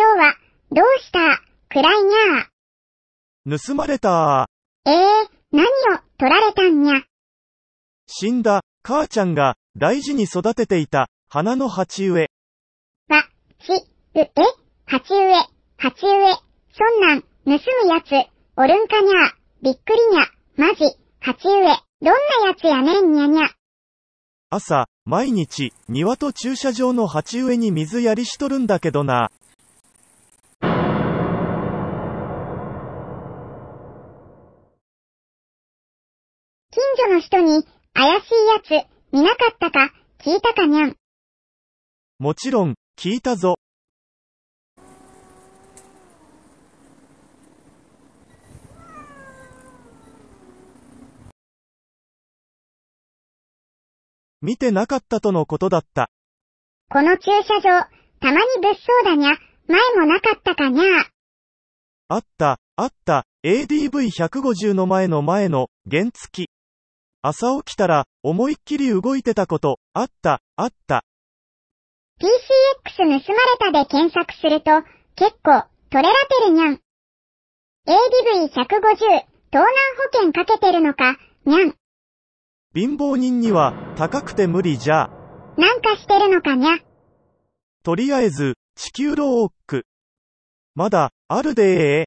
今日は、どうしたくらいにゃー。盗まれたー。ええー、何を取られたんにゃ。死んだ、母ちゃんが、大事に育てていた、花の鉢植え。わ、ち、う、え、鉢植え、鉢植え、そんなん、盗むやつ、おるんかにゃびっくりにゃ、まじ、鉢植え、どんなやつやねんにゃにゃ。朝、毎日、庭と駐車場の鉢植えに水やりしとるんだけどな。所の人に、怪しいやつ、見なかったか、聞いたかにゃん。もちろん、聞いたぞ。見てなかったとのことだった。この駐車場、たまに物騒だにゃ、前もなかったかにゃ。あった、あった、ADV150 の前の前の、原付き。朝起きたら、思いっきり動いてたこと、あった、あった。PCX 盗まれたで検索すると、結構、取れラてルにゃん。ADV150、盗難保険かけてるのか、にゃん。貧乏人には、高くて無理じゃ。なんかしてるのかにゃ。とりあえず、地球ローク。まだ、あるでえ。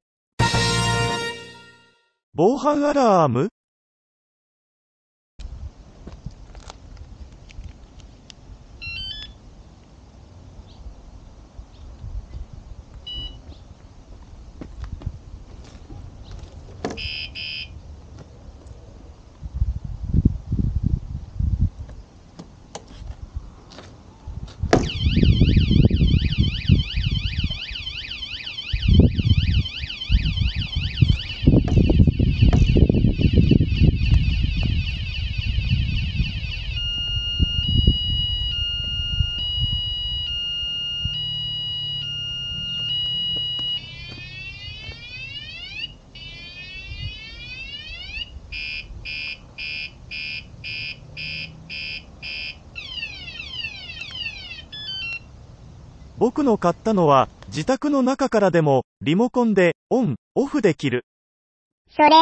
防犯アラーム僕の買ったのは、自宅の中からでも、リモコンで、オン、オフできる。それ、い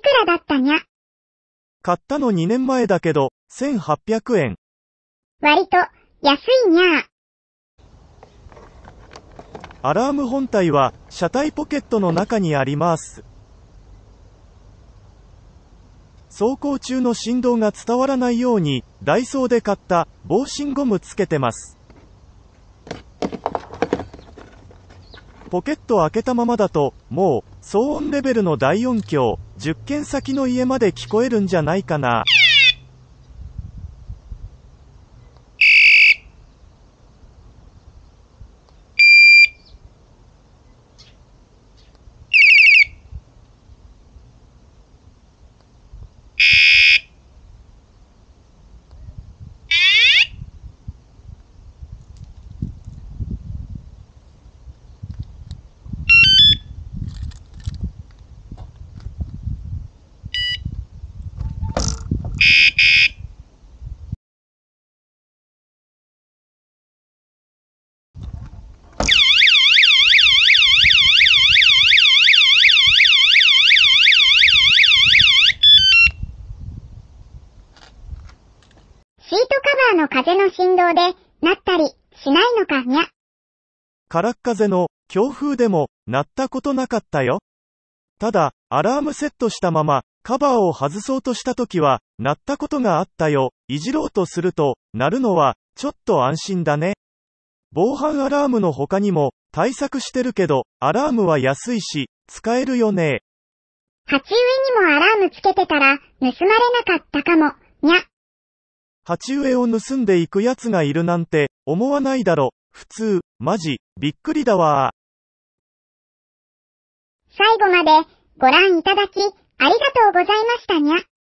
くらだったにゃ買ったの2年前だけど、1800円。割と、安いにゃアラーム本体は、車体ポケットの中にあります。走行中の振動が伝わらないように、ダイソーで買った、防振ゴムつけてます。ポケット開けたままだと、もう、騒音レベルの大音響、10軒先の家まで聞こえるんじゃないかな。の風の振動で、なったり、しないのかにゃ。からっ風の、強風でも、鳴ったことなかったよ。ただ、アラームセットしたまま、カバーを外そうとした時は、鳴ったことがあったよ。いじろうとすると、鳴るのは、ちょっと安心だね。防犯アラームの他にも、対策してるけど、アラームは安いし、使えるよね。鉢植えにもアラームつけてたら、盗まれなかったかも、にゃ。鉢植えを盗んでいく奴がいるなんて、思わないだろ。普通、マジ、びっくりだわ最後までご覧いただき、ありがとうございましたにゃ。